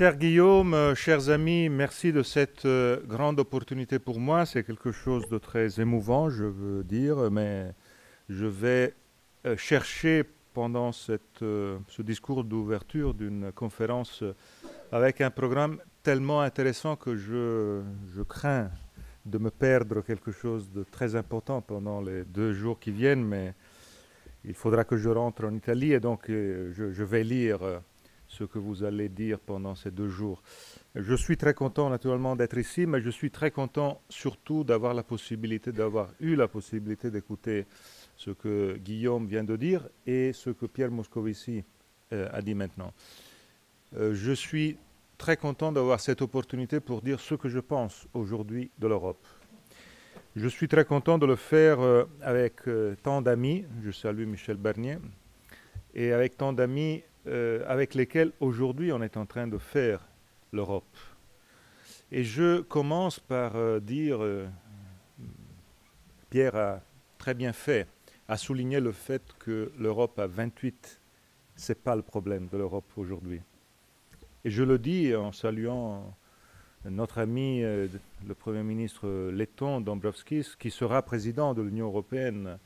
Cher Guillaume, euh, chers amis, merci de cette euh, grande opportunité pour moi. C'est quelque chose de très émouvant, je veux dire, mais je vais euh, chercher pendant cette, ce discours d'ouverture d'une conférence avec un programme tellement intéressant que je, crains de me perdre quelque chose de très important pendant les deux jours qui viennent, mais il faudra que je rentre en Italie et donc je, je vais lire ce que vous allez dire pendant ces deux jours. Je suis très content naturellement d'être ici, mais je suis très content surtout d'avoir la possibilité, d'avoir eu la possibilité d'écouter ce que Guillaume vient de dire et ce que Pierre Moscovici euh, a dit maintenant. Euh, je suis très content d'avoir cette opportunité pour dire ce que je pense aujourd'hui de l'Europe. Je suis très content de le faire euh, avec tant d'amis, je salue Michel Barnier, et avec tant d'amis euh, avec lesquels aujourd'hui on est en train de faire l'Europe. Et je commence par euh, dire, euh, Pierre a très bien fait, à souligné le fait que l'Europe à 28, ce n'est pas le problème de l'Europe aujourd'hui. Et je le dis en saluant notre ami, le Premier ministre letton Dombrovskis, qui sera président de l'Union européenne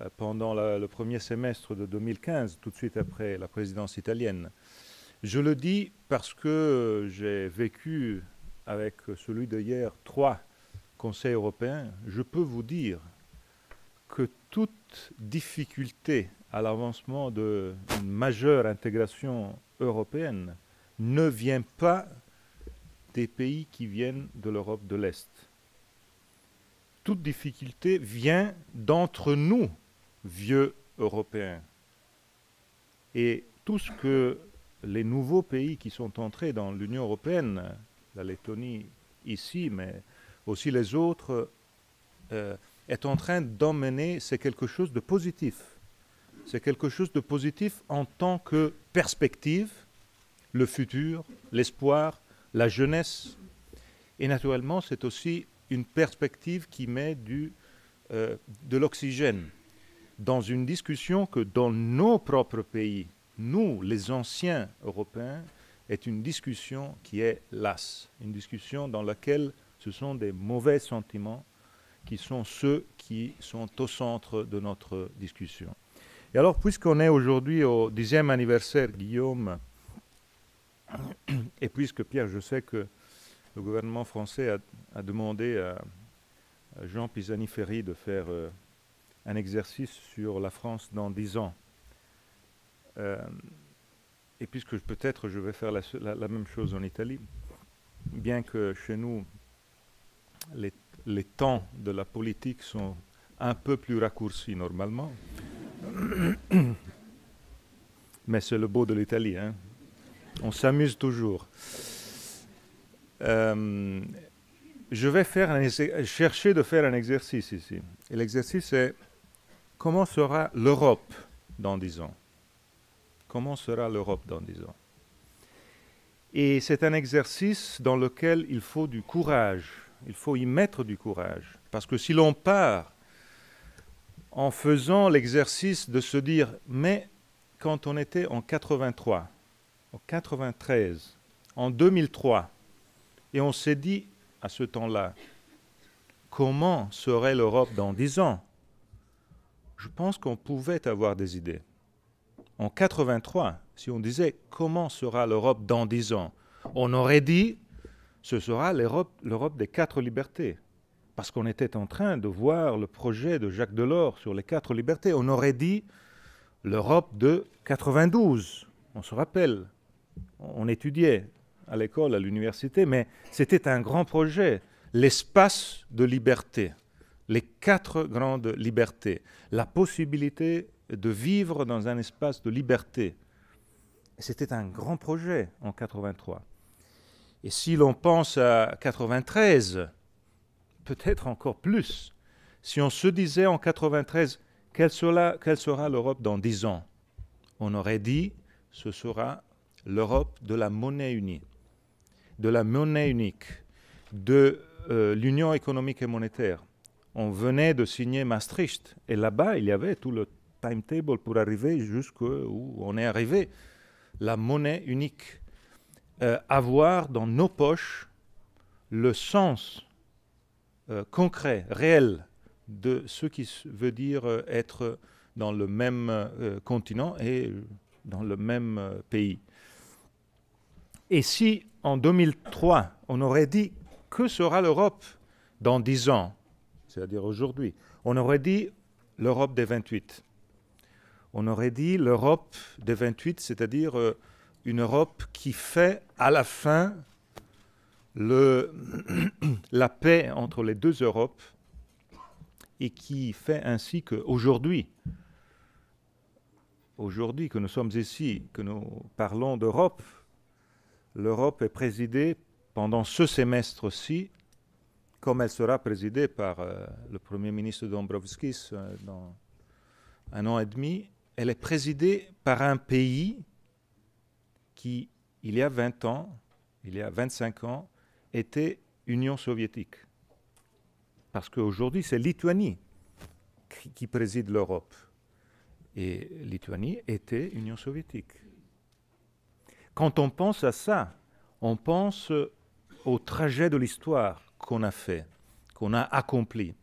euh, pendant le premier semestre de 2015, tout de suite après la présidence italienne. Je le dis parce que euh, j'ai vécu avec celui de hier trois conseils européens. Je peux vous dire que toute difficulté à l'avancement d'une majeure intégration européenne ne vient pas des pays qui viennent de l'Europe de l'Est. Toute difficulté vient d'entre nous, vieux européens. Et tout ce que les nouveaux pays qui sont entrés dans l'Union européenne, la Lettonie ici, mais aussi les autres, euh, est en train d'emmener, c'est quelque chose de positif. C'est quelque chose de positif en tant que perspective, le futur, l'espoir, la jeunesse. Et naturellement, c'est aussi une perspective qui met du, euh, de l'oxygène dans une discussion que dans nos propres pays, nous, les anciens Européens, est une discussion qui est lasse, une discussion dans laquelle ce sont des mauvais sentiments qui sont ceux qui sont au centre de notre discussion. Et alors, puisqu'on est aujourd'hui au dixième anniversaire, Guillaume, et puisque Pierre, je sais que le gouvernement français a, demandé à Jean Pisani-Ferry de faire euh, un exercice sur la France dans dix ans. Euh, et puisque peut-être je vais faire la, même chose en Italie, bien que chez nous, les, temps de la politique sont un peu plus raccourcis normalement, mais c'est le beau de l'Italie, hein. on s'amuse toujours. Euh, je vais chercher de faire un exercice ici. Et l'exercice est Comment sera l'Europe dans dix ans Comment sera l'Europe dans dix ans Et c'est un exercice dans lequel il faut du courage, il faut y mettre du courage, parce que si l'on part en faisant l'exercice de se dire, mais quand on était en 83, en 93, en 2003, et on s'est dit à ce temps-là, comment serait l'Europe dans dix ans je pense qu'on pouvait avoir des idées. En 83, si on disait comment sera l'Europe dans dix ans, on aurait dit ce sera l'Europe des quatre libertés. Parce qu'on était en train de voir le projet de Jacques Delors sur les quatre libertés. On aurait dit l'Europe de 92. On se rappelle, on étudiait à l'école, à l'université, mais c'était un grand projet, l'espace de liberté les quatre grandes libertés, la possibilité de vivre dans un espace de liberté. C'était un grand projet en 83. Et si l'on pense à 93, peut-être encore plus, si on se disait en 93 quelle sera, quelle sera l'Europe dans dix ans, on aurait dit ce sera l'Europe de la monnaie unie, de la monnaie unique, de euh, l'union économique et monétaire, on venait de signer Maastricht. Et là-bas, il y avait tout le timetable pour arriver jusqu'où on est arrivé. La monnaie unique. Euh, avoir dans nos poches le sens euh, concret, réel, de ce qui veut dire euh, être dans le même continent et dans le même pays. Et si en 2003, on aurait dit que sera l'Europe dans dix ans c'est-à-dire aujourd'hui. On aurait dit l'Europe des 28. On aurait dit l'Europe des 28, c'est-à-dire euh, une Europe qui fait à la fin la paix entre les deux Europes et qui fait ainsi qu'aujourd'hui, aujourd'hui que nous sommes ici, que nous parlons d'Europe, l'Europe est présidée pendant ce semestre-ci comme elle sera présidée par euh, le Premier ministre Dombrovskis euh, dans un an et demi, elle est présidée par un pays qui, il y a 20 ans, il y a 25 ans, était Union soviétique. Parce qu'aujourd'hui, c'est Lituanie qui préside l'Europe. Et Lituanie était Union soviétique. Quand on pense à ça, on pense au trajet de l'histoire qu'on a fait, qu'on a accompli.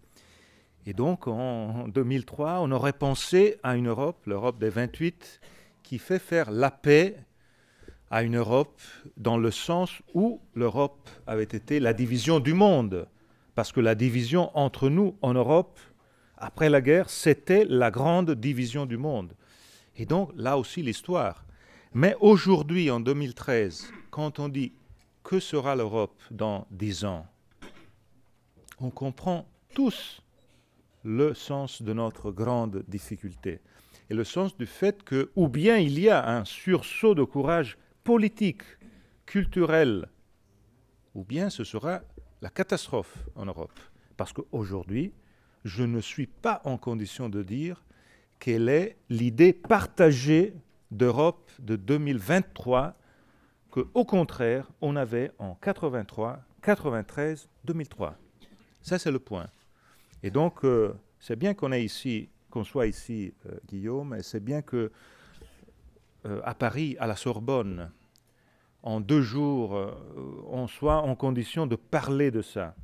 Et donc, en 2003, on aurait pensé à une Europe, l'Europe des 28, qui fait faire la paix à une Europe dans le sens où l'Europe avait été la division du monde. Parce que la division entre nous en Europe, après la guerre, c'était la grande division du monde. Et donc, là aussi, l'histoire. Mais aujourd'hui, en 2013, quand on dit que sera l'Europe dans 10 ans, on comprend tous le sens de notre grande difficulté et le sens du fait que, ou bien il y a un sursaut de courage politique, culturel, ou bien ce sera la catastrophe en Europe. Parce qu'aujourd'hui, je ne suis pas en condition de dire quelle est l'idée partagée d'Europe de 2023 que, au contraire, on avait en 83, 93, 2003. Ça, c'est le point. Et donc, euh, c'est bien qu'on ici, qu'on soit ici, euh, Guillaume, et c'est bien que euh, à Paris, à la Sorbonne, en deux jours, on soit en condition de parler de ça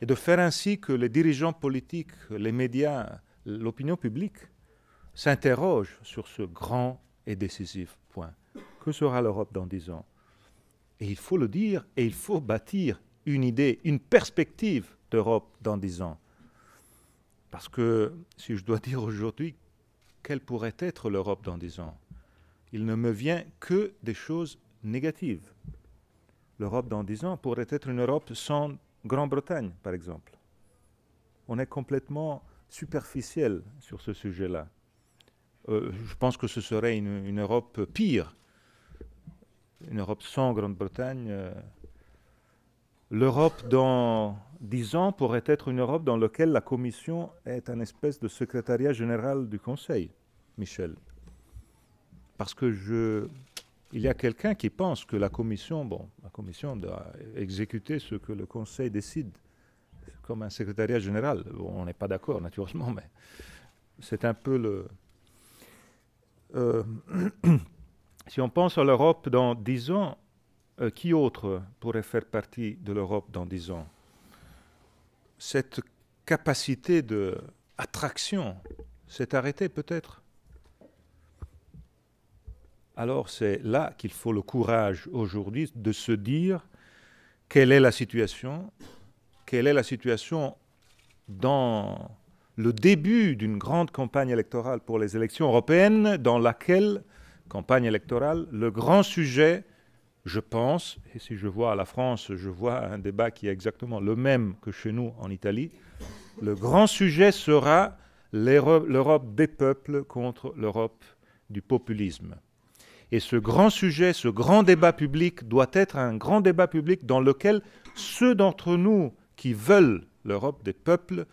et de faire ainsi que les dirigeants politiques, les médias, l'opinion publique s'interrogent sur ce grand et décisif point. Que sera l'Europe dans dix ans Et il faut le dire et il faut bâtir une idée, une perspective d'Europe dans dix ans. Parce que si je dois dire aujourd'hui quelle pourrait être l'Europe dans dix ans, il ne me vient que des choses négatives. L'Europe dans dix ans pourrait être une Europe sans Grande-Bretagne, par exemple. On est complètement superficiel sur ce sujet-là. Euh, je pense que ce serait une, Europe pire, une Europe sans Grande-Bretagne. Euh, L'Europe dans dix ans pourrait être une Europe dans laquelle la Commission est un espèce de secrétariat général du Conseil, Michel. Parce que je, il y a quelqu'un qui pense que la Commission, bon, la Commission doit exécuter ce que le Conseil décide comme un secrétariat général. on n'est pas d'accord, naturellement, mais c'est un peu le. Euh, si on pense à l'Europe dans dix ans, euh, qui autre pourrait faire partie de l'Europe dans dix ans Cette capacité d'attraction s'est arrêtée peut-être alors c'est là qu'il faut le courage aujourd'hui de se dire quelle est la situation, quelle est la situation dans le début d'une grande campagne électorale pour les élections européennes, dans laquelle, campagne électorale, le grand sujet je pense, et si je vois à la France, je vois un débat qui est exactement le même que chez nous en Italie, le grand sujet sera l'Europe des peuples contre l'Europe du populisme. Et ce grand sujet, ce grand débat public doit être un grand débat public dans lequel ceux d'entre nous qui veulent l'Europe des peuples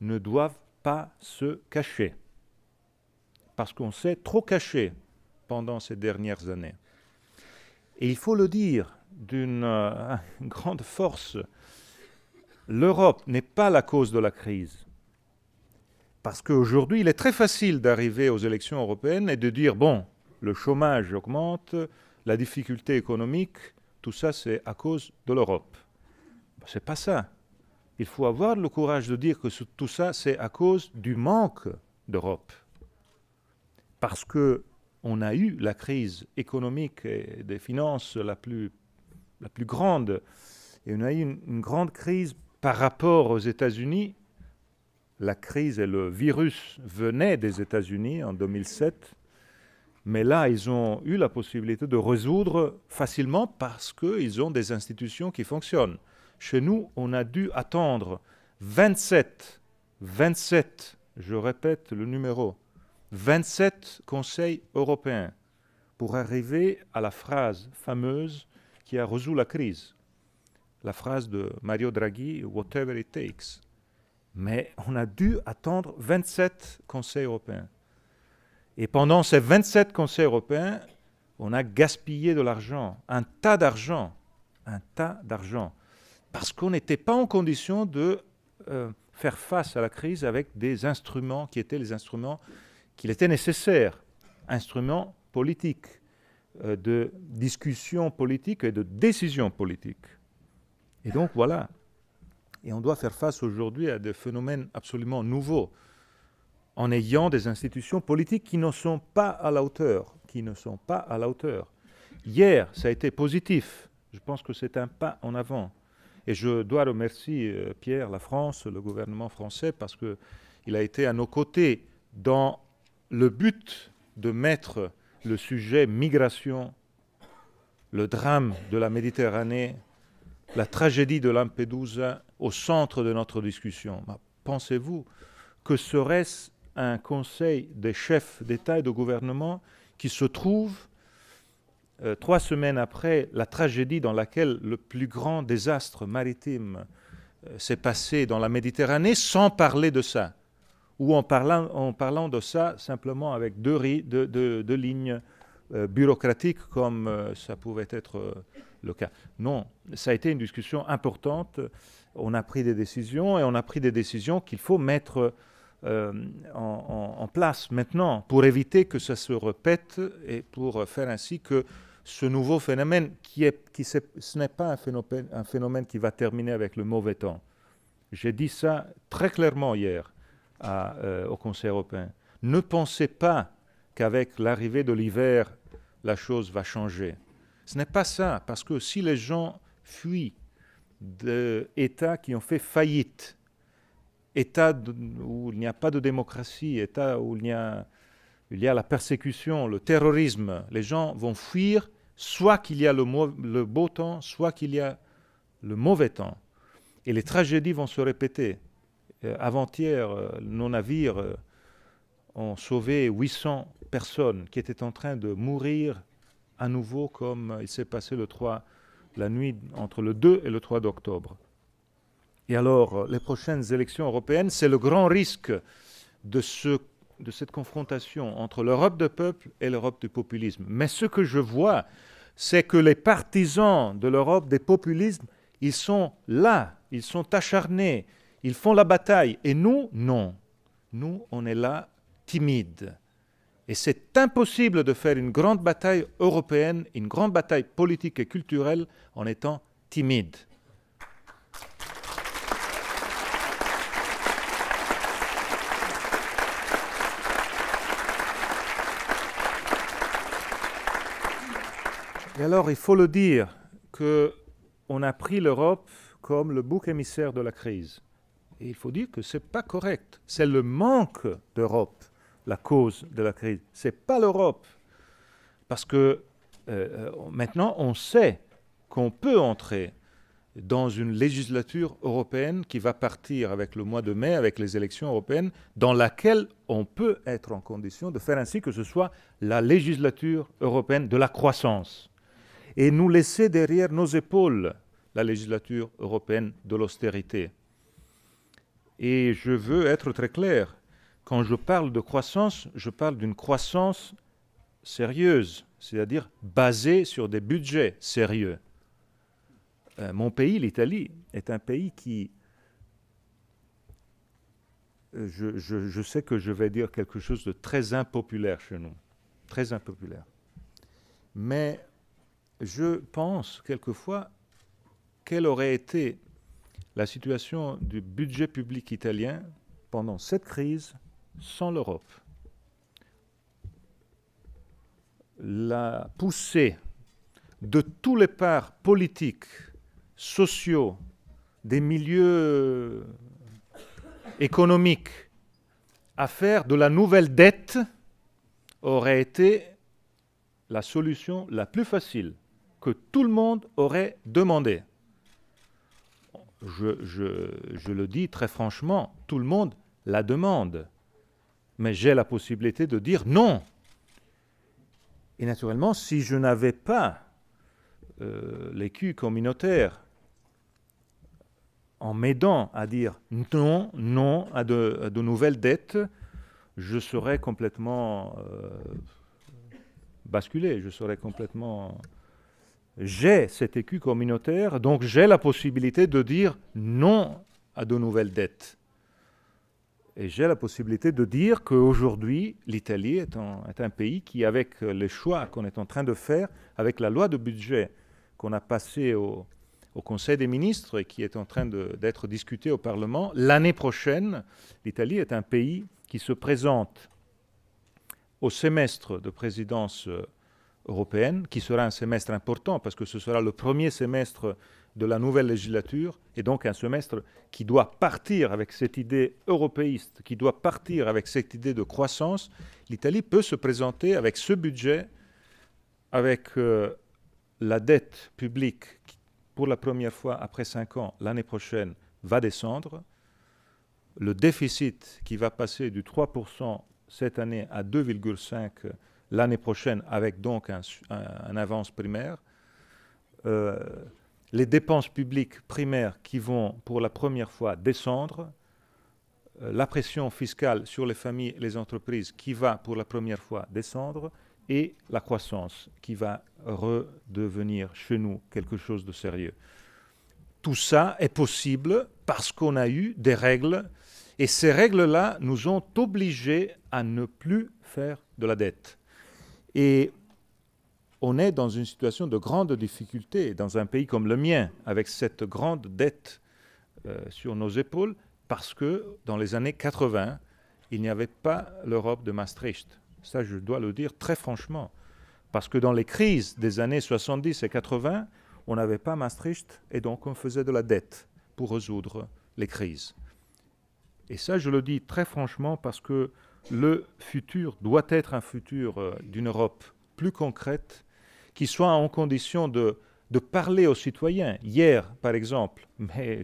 ne doivent pas se cacher. Parce qu'on s'est trop caché pendant ces dernières années. Et il faut le dire d'une euh, grande force, l'Europe n'est pas la cause de la crise. Parce qu'aujourd'hui, il est très facile d'arriver aux élections européennes et de dire, bon, le chômage augmente, la difficulté économique, tout ça c'est à cause de l'Europe. Ben, ce n'est pas ça. Il faut avoir le courage de dire que tout ça c'est à cause du manque d'Europe. Parce que on a eu la crise économique et des finances la plus, grande. Et on a eu une, une grande crise par rapport aux États-Unis. La crise et le virus venaient des États-Unis en 2007. Mais là, ils ont eu la possibilité de résoudre facilement parce qu'ils ont des institutions qui fonctionnent. Chez nous, on a dû attendre 27, 27, je répète le numéro, 27 conseils européens pour arriver à la phrase fameuse qui a résolu la crise. La phrase de Mario Draghi, Whatever it takes. Mais on a dû attendre 27 conseils européens. Et pendant ces 27 conseils européens, on a gaspillé de l'argent, un tas d'argent, un tas d'argent, parce qu'on n'était pas en condition de euh, faire face à la crise avec des instruments qui étaient les instruments qu'il était nécessaire, instrument politique, euh, de discussion politique et de décision politique. Et donc voilà. Et on doit faire face aujourd'hui à des phénomènes absolument nouveaux en ayant des institutions politiques qui ne sont pas à la hauteur, qui ne sont pas à la hauteur. Hier, ça a été positif. Je pense que c'est un pas en avant. Et je dois remercier euh, Pierre, la France, le gouvernement français, parce qu'il a été à nos côtés dans le but de mettre le sujet migration, le drame de la Méditerranée, la tragédie de Lampedusa au centre de notre discussion. Bah, pensez-vous que serait-ce un conseil des chefs d'État et de gouvernement qui se trouve euh, trois semaines après la tragédie dans laquelle le plus grand désastre maritime euh, s'est passé dans la Méditerranée, sans parler de ça ou en parlant, en parlant de ça simplement avec deux, lignes euh, bureaucratiques comme euh, ça pouvait être euh, le cas. Non, ça a été une discussion importante. On a pris des décisions et on a pris des décisions qu'il faut mettre en, place maintenant pour éviter que ça se répète et pour faire ainsi que ce nouveau phénomène, qui, est, qui ce n'est pas un un phénomène qui va terminer avec le mauvais temps. J'ai dit ça très clairement hier. Euh, au Conseil européen. Ne pensez pas qu'avec l'arrivée de l'hiver, la chose va changer. Ce n'est pas ça, parce que si les gens fuient d'États qui ont fait faillite, États où il n'y a pas de démocratie, États où il y, a, la persécution, le terrorisme, les gens vont fuir, soit qu'il y a le beau temps, soit qu'il y a le mauvais temps. Et les tragédies vont se répéter. Euh, avant-hier, euh, nos navires euh, ont sauvé 800 personnes qui étaient en train de mourir à nouveau comme il s'est passé le 3, la nuit entre le 2 et le 3 d'octobre. Et alors, les prochaines élections européennes, c'est le grand risque de, de cette confrontation entre l'Europe de peuple et l'Europe du populisme. Mais ce que je vois, c'est que les partisans de l'Europe des populismes, ils sont là, ils sont acharnés, ils font la bataille. Et nous, non. Nous, on est là timides. Et c'est impossible de faire une grande bataille européenne, une grande bataille politique et culturelle en étant timide. Et alors, il faut le dire qu'on a pris l'Europe comme le bouc émissaire de la crise il faut dire que ce n'est pas correct. C'est le manque d'Europe, la cause de la crise. Ce n'est pas l'Europe. Parce que euh, euh, maintenant, on sait qu'on peut entrer dans une législature européenne qui va partir avec le mois de mai, avec les élections européennes, dans laquelle on peut être en condition de faire ainsi que ce soit la législature européenne de la croissance. Et nous laisser derrière nos épaules la législature européenne de l'austérité. Et je veux être très clair. Quand je parle de croissance, je parle d'une croissance sérieuse, c'est-à-dire basée sur des budgets sérieux. Euh, mon pays, l'Italie, est un pays qui... Euh, je, je sais que je vais dire quelque chose de très impopulaire chez nous, très impopulaire. Mais je pense quelquefois quelle aurait été la situation du budget public italien pendant cette crise sans l'Europe. La poussée de tous les parts politiques, sociaux, des milieux économiques à faire de la nouvelle dette aurait été la solution la plus facile que tout le monde aurait demandé je, le dis très franchement, tout le monde la demande. Mais j'ai la possibilité de dire non. Et naturellement, si je n'avais pas euh, l'écu communautaire, en m'aidant à dire non, non à de, nouvelles dettes, je serais complètement euh, basculé, je serais complètement j'ai cet écu communautaire, donc j'ai la possibilité de dire non à de nouvelles dettes. Et j'ai la possibilité de dire qu'aujourd'hui, l'Italie est, est, un pays qui, avec les choix qu'on est en train de faire, avec la loi de budget qu'on a passée au, au, Conseil des ministres et qui est en train d'être discutée au Parlement, l'année prochaine, l'Italie est un pays qui se présente au semestre de présidence euh, européenne, qui sera un semestre important parce que ce sera le premier semestre de la nouvelle législature et donc un semestre qui doit partir avec cette idée européiste, qui doit partir avec cette idée de croissance. L'Italie peut se présenter avec ce budget, avec euh, la dette publique qui, pour la première fois après cinq ans, l'année prochaine, va descendre, le déficit qui va passer du 3% cette année à 2,5% l'année prochaine avec donc un, avance primaire. Euh, les dépenses publiques primaires qui vont pour la première fois descendre, euh, la pression fiscale sur les familles et les entreprises qui va pour la première fois descendre, et la croissance qui va redevenir chez nous quelque chose de sérieux. Tout ça est possible parce qu'on a eu des règles, et ces règles-là nous ont obligés à ne plus faire de la dette. Et on est dans une situation de grande difficulté dans un pays comme le mien, avec cette grande dette euh, sur nos épaules, parce que dans les années 80, il n'y avait pas l'Europe de Maastricht. Ça, je dois le dire très franchement. Parce que dans les crises des années 70 et 80, on n'avait pas Maastricht et donc on faisait de la dette pour résoudre les crises. Et ça, je le dis très franchement parce que le futur doit être un futur euh, d'une Europe plus concrète, qui soit en condition de, parler aux citoyens. Hier, par exemple, mais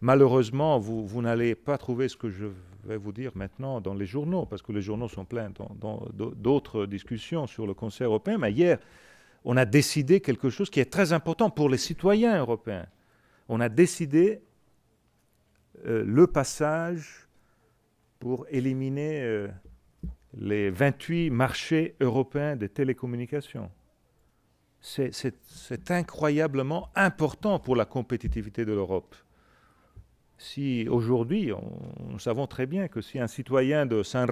malheureusement, vous, n'allez pas trouver ce que je vais vous dire maintenant dans les journaux, parce que les journaux sont pleins d'autres discussions sur le Conseil européen, mais hier, on a décidé quelque chose qui est très important pour les citoyens européens. On a décidé euh, le passage pour éliminer euh, les 28 marchés européens des télécommunications. C'est incroyablement important pour la compétitivité de l'Europe. Si aujourd'hui, nous savons très bien que si un citoyen de San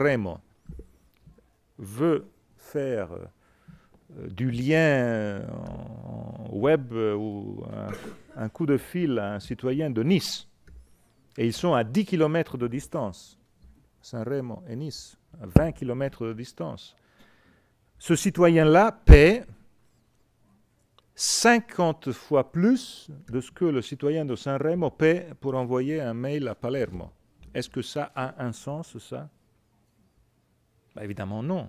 veut faire euh, du lien en web ou un, un coup de fil à un citoyen de Nice, et ils sont à 10 km de distance, Saint-Rémy et Nice, à 20 km de distance. Ce citoyen-là paie 50 fois plus de ce que le citoyen de Saint-Rémy paie pour envoyer un mail à Palermo. Est-ce que ça a un sens, ça bah, Évidemment non.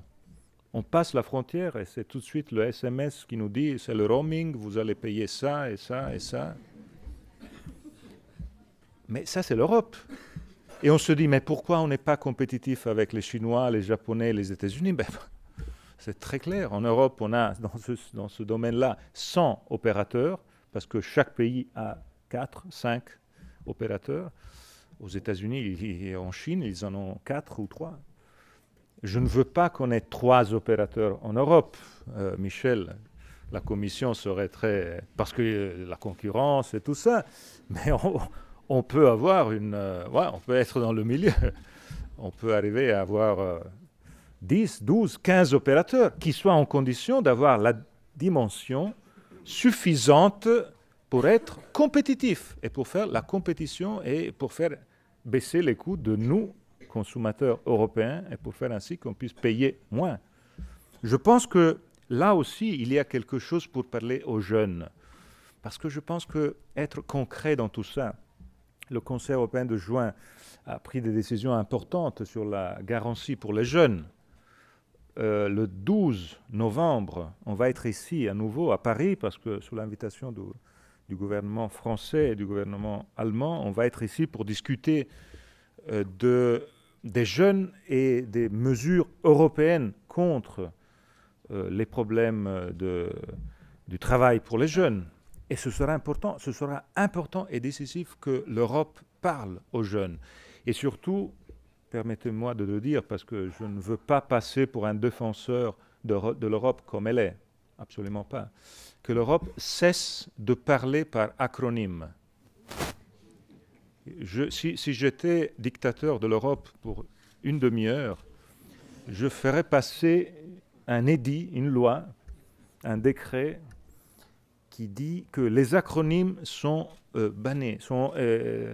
On passe la frontière et c'est tout de suite le SMS qui nous dit c'est le roaming, vous allez payer ça et ça et ça. Mais ça, c'est l'Europe. Et on se dit, mais pourquoi on n'est pas compétitif avec les Chinois, les Japonais, les États-Unis ben, C'est très clair. En Europe, on a dans ce, domaine-là 100 opérateurs, parce que chaque pays a 4, 5 opérateurs. Aux États-Unis et en Chine, ils en ont 4 ou 3. Je ne veux pas qu'on ait 3 opérateurs en Europe, euh, Michel. La commission serait très... Parce que euh, la concurrence et tout ça. Mais on, on peut avoir une. Euh, on peut être dans le milieu. on peut arriver à avoir 10, 12, 15 opérateurs qui soient en condition d'avoir la dimension suffisante pour être compétitif et pour faire la compétition et pour faire baisser les coûts de nous, consommateurs européens, et pour faire ainsi qu'on puisse payer moins. Je pense que là aussi, il y a quelque chose pour parler aux jeunes. Parce que je pense que être concret dans tout ça, le Conseil européen de juin a pris des décisions importantes sur la garantie pour les jeunes. Euh, le 12 novembre, on va être ici à nouveau à Paris, parce que sous l'invitation du, gouvernement français et du gouvernement allemand, on va être ici pour discuter euh, des jeunes et des mesures européennes contre euh, les problèmes du travail pour les jeunes. Et ce sera important, ce sera important et décisif que l'Europe parle aux jeunes. Et surtout, permettez-moi de le dire, parce que je ne veux pas passer pour un défenseur de, l'Europe comme elle est, absolument pas, que l'Europe cesse de parler par acronyme. si j'étais dictateur de l'Europe pour une demi-heure, je ferais passer un édit, une loi, un décret qui dit que les acronymes sont euh, bannés, sont euh,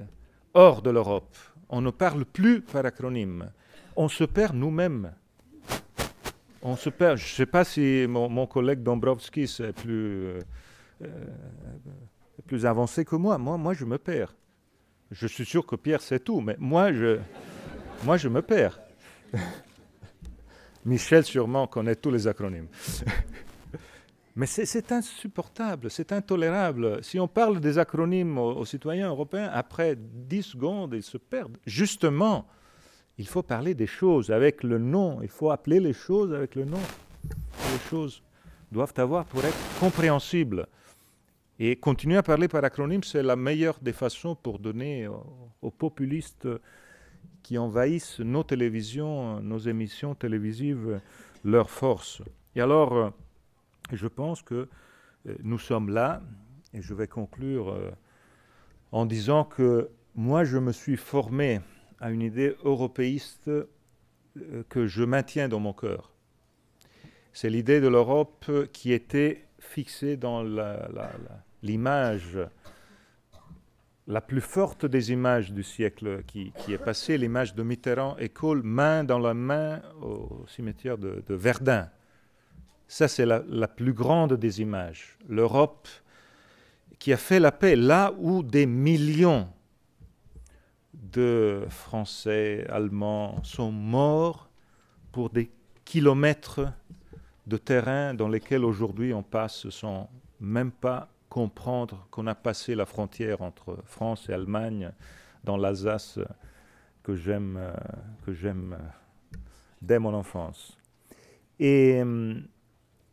hors de l'Europe. On ne parle plus par acronyme. On se perd nous-mêmes. On se perd. Je ne sais pas si mon, collègue Dombrovskis est plus, euh, plus avancé que moi. Moi, moi, je me perds. Je suis sûr que Pierre sait tout, mais moi, je, moi, je me perds. Michel sûrement connaît tous les acronymes. Mais c'est insupportable, c'est intolérable. Si on parle des acronymes aux, citoyens européens, après 10 secondes, ils se perdent. Justement, il faut parler des choses avec le nom, il faut appeler les choses avec le nom. Les choses doivent avoir pour être compréhensibles. Et continuer à parler par acronyme, c'est la meilleure des façons pour donner aux, aux populistes qui envahissent nos télévisions, nos émissions télévisives, leur force. Et alors, je pense que euh, nous sommes là, et je vais conclure euh, en disant que moi, je me suis formé à une idée européiste euh, que je maintiens dans mon cœur. C'est l'idée de l'Europe qui était fixée dans l'image, la, plus forte des images du siècle qui, est passée, l'image de Mitterrand et Kohl main dans la main au cimetière de Verdun. Ça, c'est la, plus grande des images. L'Europe qui a fait la paix là où des millions de Français, Allemands sont morts pour des kilomètres de terrain dans lesquels aujourd'hui on passe sans même pas comprendre qu'on a passé la frontière entre France et Allemagne dans l'Alsace que j'aime, euh, que j'aime euh, dès mon enfance. Et hum,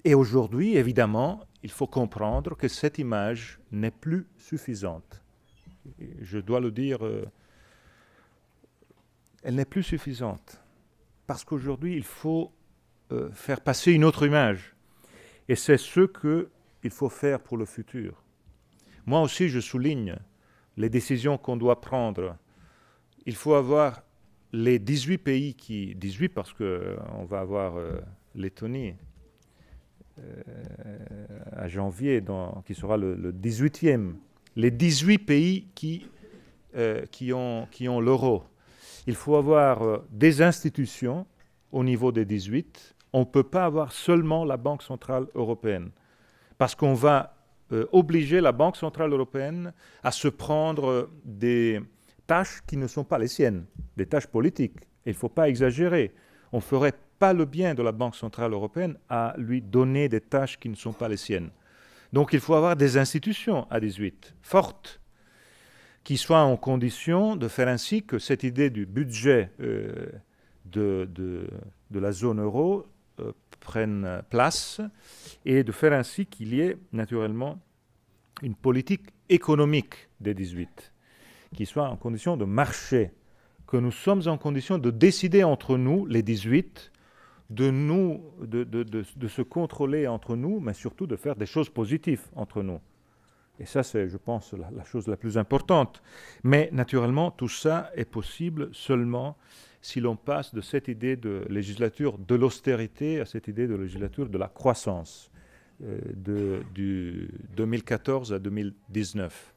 et aujourd'hui, évidemment, il faut comprendre que cette image n'est plus suffisante. Je dois le dire, euh, elle n'est plus suffisante. Parce qu'aujourd'hui, il faut euh, faire passer une autre image. Et c'est ce qu'il faut faire pour le futur. Moi aussi, je souligne les décisions qu'on doit prendre. Il faut avoir les 18 pays qui... 18 parce que euh, on va avoir euh, euh, à janvier, qui sera le, 18e, les 18 pays qui, euh, qui ont, qui ont l'euro. Il faut avoir euh, des institutions au niveau des 18. On ne peut pas avoir seulement la Banque centrale européenne, parce qu'on va obliger la Banque centrale européenne à se prendre des tâches qui ne sont pas les siennes, des tâches politiques. Il ne faut pas exagérer. On ferait pas le bien de la Banque centrale européenne à lui donner des tâches qui ne sont pas les siennes. Donc il faut avoir des institutions à 18 fortes qui soient en condition de faire ainsi que cette idée du budget euh, de, de, la zone euro euh, prenne place et de faire ainsi qu'il y ait naturellement une politique économique des 18 qui soit en condition de marcher, que nous sommes en condition de décider entre nous, les 18, de nous, de, se contrôler entre nous, mais surtout de faire des choses positives entre nous. Et ça, c'est, je pense, la, chose la plus importante. Mais naturellement, tout ça est possible seulement si l'on passe de cette idée de législature de l'austérité à cette idée de législature de la croissance euh, de, du 2014 à 2019.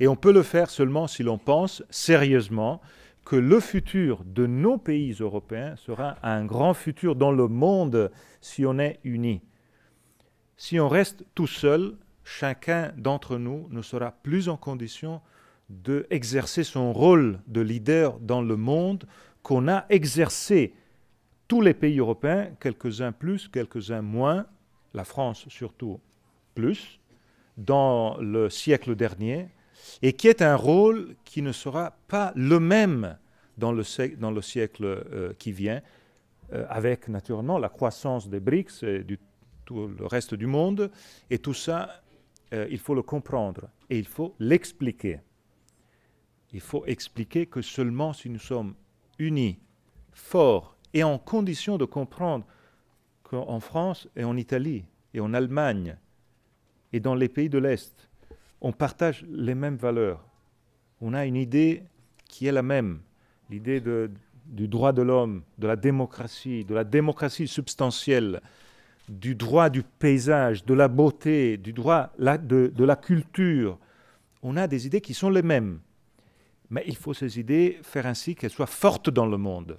Et on peut le faire seulement si l'on pense sérieusement que le futur de nos pays européens sera un grand futur dans le monde si on est unis. Si on reste tout seul, chacun d'entre nous ne sera plus en condition d'exercer exercer son rôle de leader dans le monde qu'on a exercé tous les pays européens, quelques-uns plus, quelques-uns moins, la France surtout plus, dans le siècle dernier, et qui est un rôle qui ne sera pas le même dans le, siècle euh, qui vient, euh, avec naturellement la croissance des BRICS et du tout le reste du monde. Et tout ça, euh, il faut le comprendre et il faut l'expliquer. Il faut expliquer que seulement si nous sommes unis, forts et en condition de comprendre qu'en France et en Italie et en Allemagne et dans les pays de l'Est, on partage les mêmes valeurs. On a une idée qui est la même, l'idée du droit de l'homme, de la démocratie, de la démocratie substantielle, du droit du paysage, de la beauté, du droit de, la culture. On a des idées qui sont les mêmes. Mais il faut ces idées faire ainsi qu'elles soient fortes dans le monde.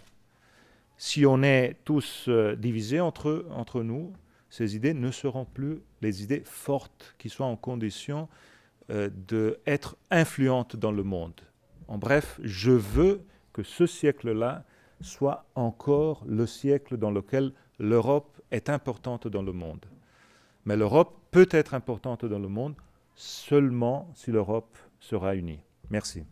Si on est tous euh, divisés entre, entre nous, ces idées ne seront plus les idées fortes qui soient en condition euh, d'être influente dans le monde. En bref, je veux que ce siècle-là soit encore le siècle dans lequel l'Europe est importante dans le monde. Mais l'Europe peut être importante dans le monde seulement si l'Europe sera unie. Merci.